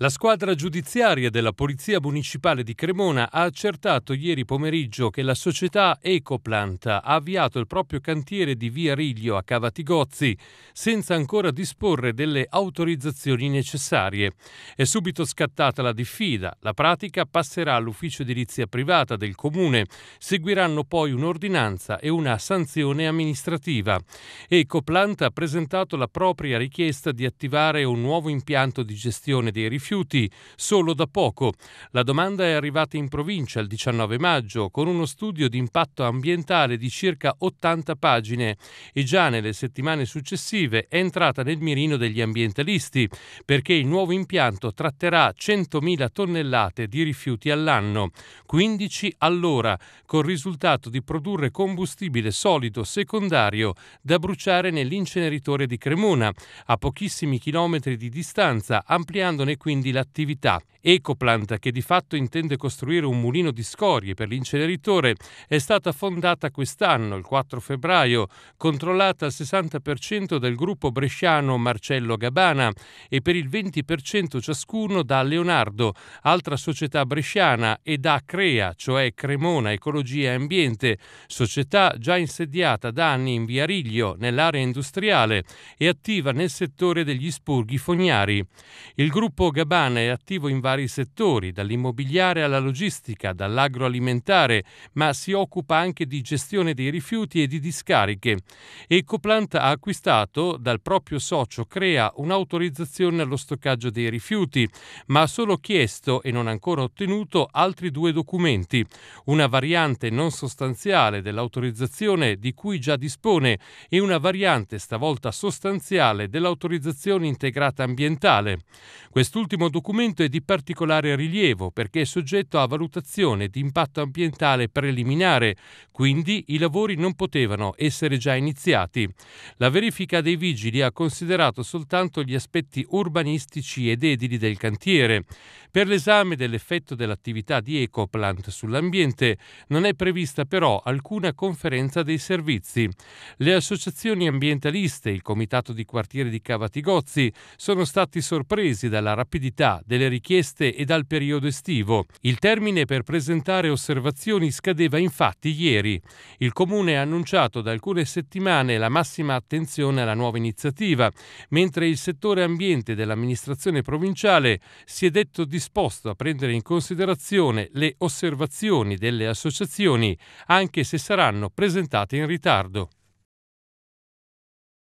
La squadra giudiziaria della Polizia Municipale di Cremona ha accertato ieri pomeriggio che la società Ecoplant ha avviato il proprio cantiere di via Riglio a Cavatigozzi senza ancora disporre delle autorizzazioni necessarie. È subito scattata la diffida. La pratica passerà all'ufficio edilizia privata del comune. Seguiranno poi un'ordinanza e una sanzione amministrativa. Ecoplant ha presentato la propria richiesta di attivare un nuovo impianto di gestione dei rifiuti rifiuti solo da poco. La domanda è arrivata in provincia il 19 maggio con uno studio di impatto ambientale di circa 80 pagine e già nelle settimane successive è entrata nel mirino degli ambientalisti perché il nuovo impianto tratterà 100.000 tonnellate di rifiuti all'anno, 15 all'ora, col risultato di produrre combustibile solido secondario da bruciare nell'inceneritore di Cremona, a pochissimi chilometri di distanza, ampliandone quindi quindi l'attività Ecoplant, che di fatto intende costruire un mulino di scorie per l'inceneritore, è stata fondata quest'anno, il 4 febbraio, controllata al 60% dal gruppo bresciano Marcello Gabana e per il 20% ciascuno da Leonardo, altra società bresciana, e da CREA, cioè Cremona Ecologia e Ambiente, società già insediata da anni in via Riglio, nell'area industriale, e attiva nel settore degli spurghi fognari. Il gruppo Gabana è attivo in vari settori, dall'immobiliare alla logistica, dall'agroalimentare, ma si occupa anche di gestione dei rifiuti e di discariche. Ecoplant ha acquistato dal proprio socio Crea un'autorizzazione allo stoccaggio dei rifiuti, ma ha solo chiesto e non ancora ottenuto altri due documenti, una variante non sostanziale dell'autorizzazione di cui già dispone e una variante stavolta sostanziale dell'autorizzazione integrata ambientale. Quest'ultimo documento è di particolare particolare rilievo perché è soggetto a valutazione di impatto ambientale preliminare, quindi i lavori non potevano essere già iniziati. La verifica dei vigili ha considerato soltanto gli aspetti urbanistici ed edili del cantiere. Per l'esame dell'effetto dell'attività di Ecoplant sull'ambiente non è prevista però alcuna conferenza dei servizi. Le associazioni ambientaliste, il comitato di quartiere di Cavatigozzi, sono stati sorpresi dalla rapidità delle richieste feste e dal periodo estivo. Il termine per presentare osservazioni scadeva infatti ieri. Il Comune ha annunciato da alcune settimane la massima attenzione alla nuova iniziativa, mentre il settore ambiente dell'amministrazione provinciale si è detto disposto a prendere in considerazione le osservazioni delle associazioni, anche se saranno presentate in ritardo.